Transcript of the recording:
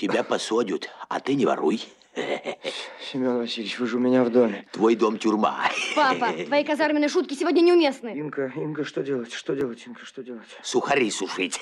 Тебя посадят, а ты не воруй. Семен Васильевич, вы же у меня в доме. Твой дом тюрьма. Папа, твои казарменные шутки сегодня неуместны. Инка, Инка, что делать? Что делать, Инка, что делать? Сухари сушить.